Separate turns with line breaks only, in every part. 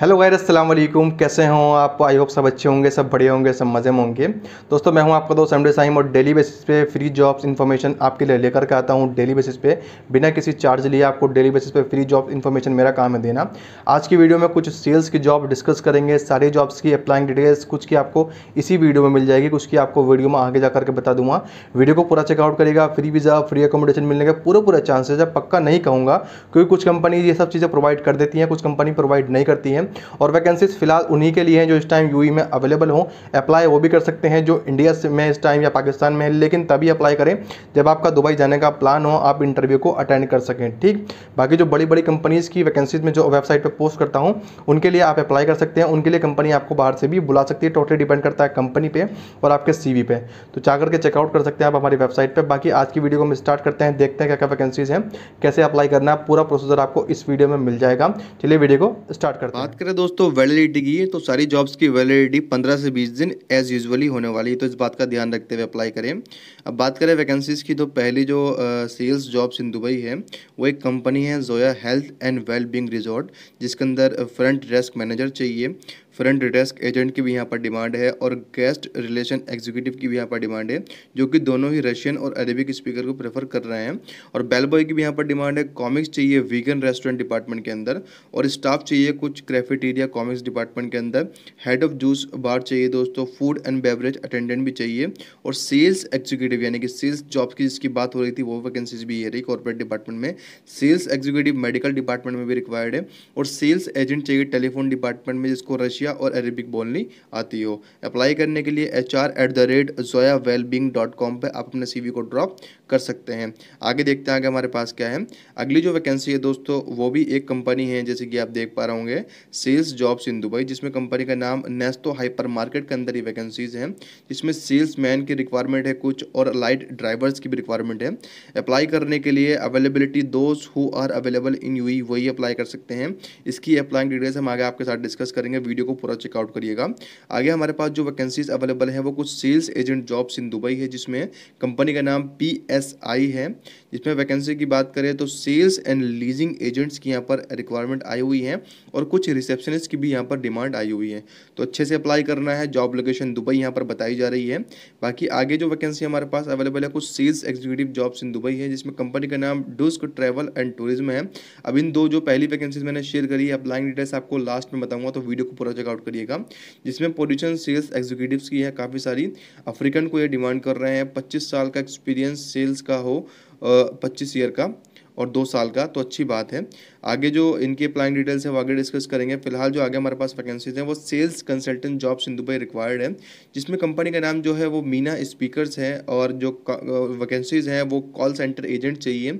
hello गायर असलम कैसे हों आप आई होप सब अच्छे होंगे सब बड़े होंगे सब मज़े में होंगे दोस्तों मैं हूं आपका दोस्त एमडी साहिम और डेली बेसिस पे फ्री जॉब्स इन्फॉर्मेशन आपके लिए लेकर के आता हूं डेली बेसिस पे बिना किसी चार्ज लिए आपको डेली बेसिस पे फ्री जॉब इन्फॉर्मेशन मेरा काम है देना आज की वीडियो में कुछ सेल्स की जॉब डिस्कस करेंगे सारी जॉब्स की अप्लाइंग डिटेल्स कुछ की आपको इसी वीडियो में मिल जाएगी कुछ की आपको वीडियो में आगे जा करके बता दूंगा वीडियो को पूरा चेकआउट करेगा फ्री वीज़ा फ्री अकोमोडेशन मिलने का पूरा पूरा चांसेज है पक्का नहीं कहूँगा क्योंकि कुछ कंपनी ये सब चीज़ें प्रोवाइड कर देती हैं कुछ कंपनी प्रोवाइड नहीं करती हैं और वैकेंसीज फिलहाल उन्हीं के लिए हैं जो इस टाइम यू e में अवेलेबल हों अप्लाई वो भी कर सकते हैं जो इंडिया में इस टाइम या पाकिस्तान में है लेकिन तभी अप्लाई करें जब आपका दुबई जाने का प्लान हो आप इंटरव्यू को अटेंड कर सकें ठीक बाकी जो बड़ी बड़ी कंपनीज़ की वैकेंसीज में जो वेबसाइट पर पोस्ट करता हूँ उनके लिए आप अप्लाई कर सकते हैं उनके लिए कंपनी आपको बाहर से भी बुला सकती है टोटली डिपेंड करता है कंपनी पर और आपके सी पे तो चाह करके चेकआउट कर सकते हैं आप हमारी वेबसाइट पर बाकी आज की वीडियो को हम स्टार्ट करते हैं देखते हैं क्या क्या वैकेंसीज हैं कैसे अप्लाई करना है पूरा प्रोसीजर आपको इस वीडियो में मिल जाएगा चलिए वीडियो को स्टार्ट करते हैं करें दोस्तों वैलिडिटी की तो सारी जॉब्स की वैलिडिटी पंद्रह से बीस दिन एज यूजुअली होने वाली है तो इस बात का ध्यान रखते हुए अप्लाई करें अब बात करें वैकेंसीज़ की तो पहली जो सेल्स जॉब्स इन दुबई है वो एक कंपनी है Zoya health and wellbeing resort जिसके अंदर फ्रंट डेस्क मैनेजर चाहिए फ्रंट डेस्क एजेंट की भी यहाँ पर डिमांड है और गेस्ट रिलेशन एग्जीक्यूटिव की भी यहाँ पर डिमांड है जो कि दोनों ही रशियन और अरेबिक स्पीकर को प्रेफर कर रहे हैं और बेल बॉय की भी यहाँ पर डिमांड है कॉमिक्स चाहिए वीगन रेस्टोरेंट डिपार्टमेंट के अंदर और स्टाफ चाहिए कुछ क्रेफेटेरिया कॉमिक्स डिपार्टमेंट के अंदर हेड ऑफ जूस बार चाहिए दोस्तों फूड एंड बेवरेज अटेंडेंट भी चाहिए और सेल्स एग्जीक्यूटिव यानी कि सेल्स जॉब की जिसकी बात हो रही थी वो वैकेंसीज भी ये रही कॉर्पोरेट डिपार्टमेंट में सेल्स एग्जीक्यूटिव मेडिकल डिपार्टमेंट में भी रिक्वायर्ड है और सेल्स एजेंट चाहिए टेलीफोन डिपार्टमेंट में जिसको रशिया इंडिया और अरेबिक बोलनी आती हो अप्लाई करने के लिए H R at the rate Zoya wellbeing dot com पर आप अपने सी वी को ड्रॉप कर सकते हैं आगे देखते हैं आगे हमारे पास क्या है अगली जो वैकेंसी है दोस्तों वो भी एक कंपनी है जैसे कि आप देख पा रहे होंगे सेल्स जॉब्स इन दुबई जिसमें कंपनी का नाम नेस्तो हाइपर मार्केट के अंदर ही वैकेंसीज हैं जिसमें सेल्स मैन की रिक्वायरमेंट है कुछ और लाइट ड्राइवर्स की भी रिक्वायरमेंट है अप्लाई करने के लिए availability those who are available in U वही अप्लाई कर सकते हैं इसकी अप्लाइंग डिटेल्स हम आगे आपके साथ डिस्कस करेंगे वीडियो को पूरा चेकआउट करिएगा आगे हमारे पास जो वैकेंसीज अवेलेबल हैं वो कुछ sales agent jobs in Dubai है जिसमें कंपनी का नाम पी है जिसमें वैकेंसी की बात करें तो सेल्स एंड लीजिंग एजेंट्स की यहाँ पर रिक्वायरमेंट आई हुई है और कुछ रिसेप्शनिस्ट की भी यहाँ पर डिमांड आई हुई है तो अच्छे से अप्लाई करना है जॉब लोकेशन दुबई यहाँ पर बताई जा रही है बाकी आगे जो वैकेंसी हमारे पास अवेलेबल है कुछ sales executive jobs in Dubai है जिसमें कंपनी का नाम डुस्क ट्रैवल एंड टूरिज्म है अब इन दो जो पहली वैकेंसीज मैंने शेयर करी है अपलाइंग डिटेल्स आपको लास्ट में बताऊंगा तो वीडियो को पूरा चेकआउट करिएगा जिसमें पोजिशन सेल्स एग्जीक्यूटिव की है काफ़ी सारी अफ्रीकन को ये डिमांड कर रहे हैं पच्चीस साल का एक्सपीरियंस सेल्स का हो पच्चीस ईयर का और दो साल का तो अच्छी बात है आगे जो इनकी अप्लाइंग डिटेल्स है वो आगे डिस्कस करेंगे फिलहाल जो आगे हमारे पास वैकेंसीज हैं वो sales consultant jobs in Dubai required है जिसमें कंपनी का नाम जो है वो मीना स्पीकर्स है और जो वैकेंसीज हैं वो कॉल सेंटर एजेंट चाहिए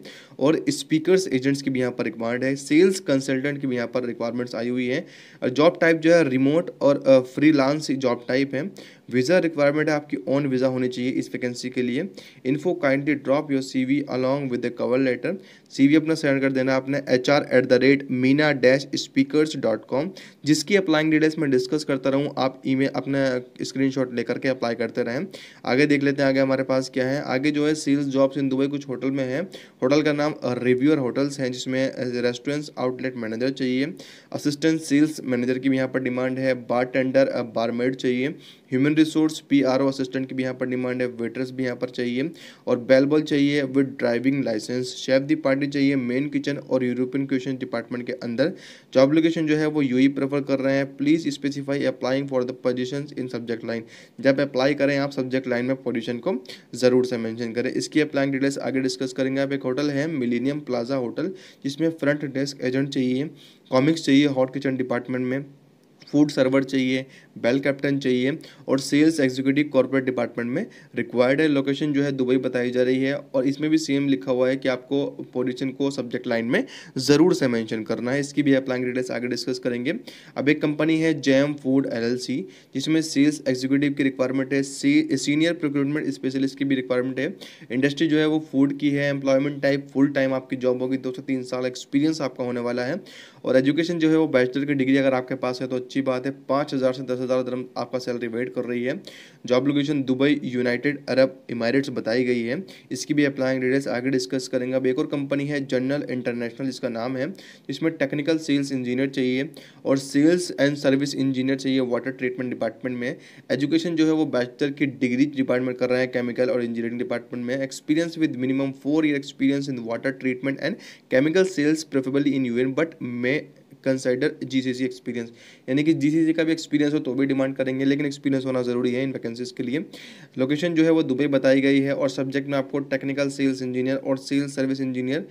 और स्पीकर्स एजेंट्स की भी यहाँ पर रिक्वायर्ड है सेल्स कंसल्टेंट की भी यहाँ पर रिक्वायरमेंट्स आई हुई है और जॉब टाइप जो है रिमोट और फ्री जॉब टाइप है वीज़ा रिक्वायरमेंट है आपकी ऑन वीज़ा होनी चाहिए इस वैकेंसी के लिए info kindly drop your C V along with the cover letter C V अपना सेंड कर देना आपने H R at the rate Meena dash speakers dot com जिसकी अप्लाइंग डिटेल्स मैं डिस्कस करता रहूँ आप ई मेल अपना स्क्रीन शॉट लेकर के अप्लाई करते रहें आगे देख लेते हैं आगे हमारे पास क्या है आगे जो है सेल्स जॉब्स इन दुबई कुछ होटल में है होटल का नाम रिव्यूअर होटल्स हैं जिसमें रेस्टोरेंट्स आउटलेट मैनेजर चाहिए असिस्टेंट सेल्स मैनेजर की भी यहाँ पर डिमांड है बार टेंडर बारमेड चाहिए human resource P R O assistant की भी यहाँ पर डिमांड है वेटर्स भी यहाँ पर चाहिए और बेलबॉल चाहिए with driving licence chef de partie चाहिए मेन किचन और यूरोपियन क्वेश्चन डिपार्टमेंट के अंदर जॉब लोकेशन जो है वो यू प्रेफर e कर रहे हैं please specify applying for the position in subject line जब अप्लाई करें आप सब्जेक्ट लाइन में पोजिशन को ज़रूर से मैंशन करें इसकी अप्लाइंग डिटेल्स आगे डिस्कस करेंगे आप एक होटल है मिलीनियम प्लाजा होटल जिसमें फ्रंट डेस्क एजेंट चाहिए कॉमिक्स चाहिए हॉट किचन डिपार्टमेंट में फूड सर्वर चाहिए बेल कैप्टन चाहिए और सेल्स एग्जीक्यूटिव कॉरपोरेट डिपार्टमेंट में रिक्वायर्ड है लोकेशन जो है दुबई बताई जा रही है और इसमें भी सेम लिखा हुआ है कि आपको पोजिशन को सब्जेक्ट लाइन में ज़रूर से मैंशन करना है इसकी भी अप्लाइंग डिटेल्स आगे डिस्कस करेंगे अब एक कंपनी है जैम फूड एल जिसमें सेल्स एग्जीक्यूटिव की रिक्वायरमेंट है सीनियर प्रिक्रूटमेंट स्पेशलिस्ट की भी रिक्वायरमेंट है इंडस्ट्री जो है वो फूड की है एम्प्लॉयमेंट टाइप फुल टाइम आपकी जॉब होगी दो से तीन साल एक्सपीरियंस आपका होने वाला है और एजुकेशन जो है वो बैचलर की डिग्री अगर आपके पास है तो अच्छी अच्छी बात है पाँच हज़ार से दस हज़ार दरम आपका सैलरी वेट कर रही है job location Dubai United Arab Emirates बताई गई है इसकी भी अप्लाइंग डिटेल्स आगे डिस्कस करेंगे अब एक और कंपनी है जनरल इंटरनेशनल जिसका नाम है इसमें टेक्निकल सेल्स इंजीनियर चाहिए और सेल्स एंड सर्विस इंजीनियर चाहिए वाटर ट्रीटमेंट डिपार्टमेंट में एजुकेशन जो है वो बैचलर की डिग्री डिपार्टमेंट कर रहे हैं केमिकल और इंजीनियरिंग डिपार्टमेंट में experience with minimum four year experience in water treatment and chemical sales preferably in U but may G C C experience यानी कि जी सी सी का भी एक्सपीरियंस हो तो भी डिमांड करेंगे लेकिन एक्सपीरियंस होना ज़रूरी है इन वैकेंसीज़ के लिए लोकेशन जो है वो दुबई बताई गई है और सब्जेक्ट में आपको टेक्निकल सेल्स इंजीनियर और sales service engineer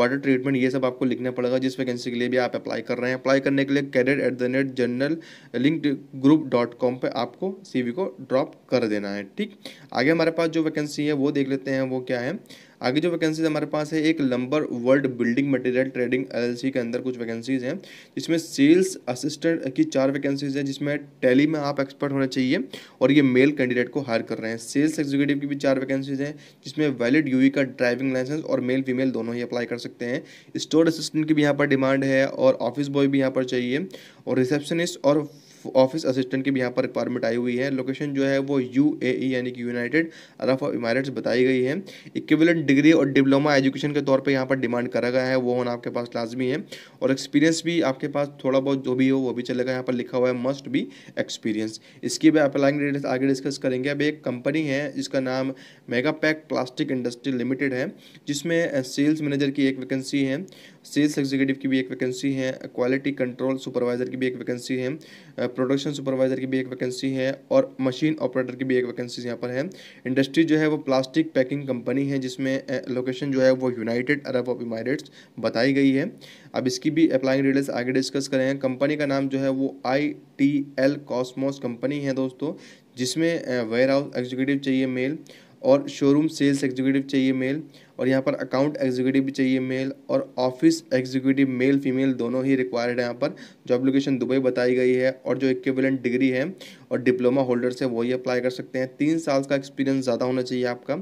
water treatment ये सब आपको लिखना पड़ेगा जिस वैकेंसी के लिए भी आप अप्लाई कर रहे हैं अप्लाई करने के लिए cadet at the rate general link group dot com पर आपको सी वी को ड्रॉप कर देना है ठीक आगे हमारे पास जो वैकेंसी है वो देख लेते हैं वो क्या है आगे जो वैकेंसीज हमारे पास है एक lumber world building material trading L के अंदर कुछ वैकेंसीज हैं जिसमें सेल्स असिस्टेंट की चार वैकेंसीज हैं जिसमें टैली में आप एक्सपर्ट होना चाहिए और ये मेल कैंडिडेट को हायर कर रहे हैं सेल्स एग्जीक्यूटिव की भी चार वैकेंसीज हैं जिसमें वैलिड यू e का ड्राइविंग लाइसेंस और मेल फीमेल दोनों ही अप्लाई कर सकते हैं स्टोर असिस्टेंट की भी यहाँ पर डिमांड है और ऑफिस बॉय भी यहाँ पर चाहिए और रिसेप्शनिस्ट और ऑफिस असिस्टेंट की भी यहाँ पर रिक्वायरमेंट आई हुई है लोकेशन जो है वो यू e यानी कि यूनाइटेड अरब ऑफ इमारेट्स बताई गई है इक्विवेलेंट डिग्री और डिप्लोमा एजुकेशन के तौर पर यहाँ पर डिमांड करा गया है वो होना आपके पास लाजमी है और एक्सपीरियंस भी आपके पास थोड़ा बहुत जो भी हो वो भी चलेगा यहाँ पर लिखा हुआ है मस्ट बी एक्सपीरियंस इसकी भी अप्लाइंग डिटेल्स आगे डिस्कस करेंगे अब एक कंपनी है जिसका नाम मेगा प्लास्टिक इंडस्ट्री लिमिटेड है जिसमें सेल्स मैनेजर की एक वैकेंसी है सेल्स एग्जीक्यूटिव की भी एक वैकेंसी है क्वालिटी कंट्रोल सुपरवाइज़र की भी एक वैकेंसी है प्रोडक्शन सुपरवाइज़र की भी एक वैकेंसी है और मशीन ऑपरेटर की भी एक वैकेंसी यहाँ पर है इंडस्ट्री जो है वो प्लास्टिक पैकिंग कंपनी है जिसमें लोकेशन जो है वो यूनाइटेड अरब ऑफ इमारेट्स बताई गई है अब इसकी भी अप्लाइंग डिटेल्स आगे डिस्कस करें कंपनी का नाम जो है वो I T L Cosmos company है दोस्तों जिसमें वेयर हाउस एग्जीक्यूटिव चाहिए मेल और शोरूम सेल्स एग्जीक्यूटिव चाहिए मेल और यहाँ पर अकाउंट एग्जीक्यूटिव भी चाहिए मेल और ऑफिस एग्जीक्यूटिव मेल फीमेल दोनों ही रिक्वायर्ड है यहाँ पर जॉब लोकेशन दुबई बताई गई है और जो इक्विवेलेंट डिग्री है और डिप्लोमा होल्डर्स है वही अप्लाई कर सकते हैं तीन साल का एक्सपीरियंस ज़्यादा होना चाहिए आपका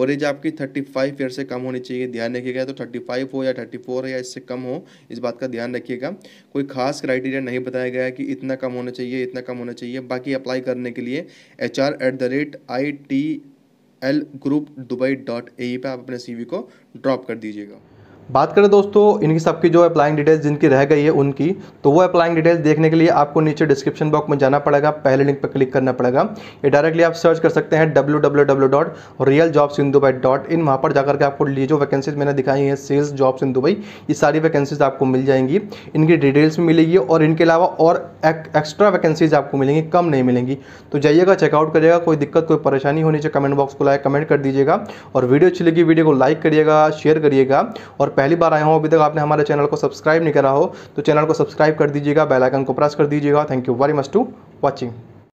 और एज आपकी थर्टी फाइव ईयर से कम होनी चाहिए ध्यान रखिएगा तो थर्टी फाइव हो या थर्टी फोर है या इससे कम हो इस बात का ध्यान रखिएगा कोई खास क्राइटेरिया नहीं बताया गया है कि इतना कम होना चाहिए इतना कम होना चाहिए बाकी अप्लाई करने के लिए H R at the rate I T L group Dubai dot A पे आप अपने सी को ड्रॉप कर दीजिएगा बात करें दोस्तों इनकी सबकी जो अप्लाइंग डिटेल्स जिनकी रह गई है उनकी तो वो अप्लाइंग डिटेल्स देखने के लिए आपको नीचे डिस्क्रिप्शन बॉक्स में जाना पड़ेगा पहले लिंक पर क्लिक करना पड़ेगा ये डायरेक्टली आप सर्च कर सकते हैं W W W dot real jobs in Dubai dot in वहाँ पर जाकर के आपको ये जो वैकेंसीज मैंने दिखाई है सेल्स जॉब्स इन दुबई ये सारी वैकेंसीज आपको मिल जाएंगी इनकी डिटेल्स भी मिलेगी और इनके अलावा और एक, एक्स्ट्रा वैकेंसीज आपको मिलेंगी कम नहीं मिलेंगी तो जाइएगा चेकआउट करिएगा कोई दिक्कत कोई परेशानी होनी चाहिए कमेंट बॉक्स को लाए कमेंट कर दीजिएगा और वीडियो अच्छी लगी वीडियो को लाइक करिएगा शेयर करिएगा और पहली बार आए हो अभी तक आपने हमारे चैनल को सब्सक्राइब नहीं करा हो तो चैनल को सब्सक्राइब कर दीजिएगा बेलाइकन को प्रेस कर दीजिएगा thank you very much to watching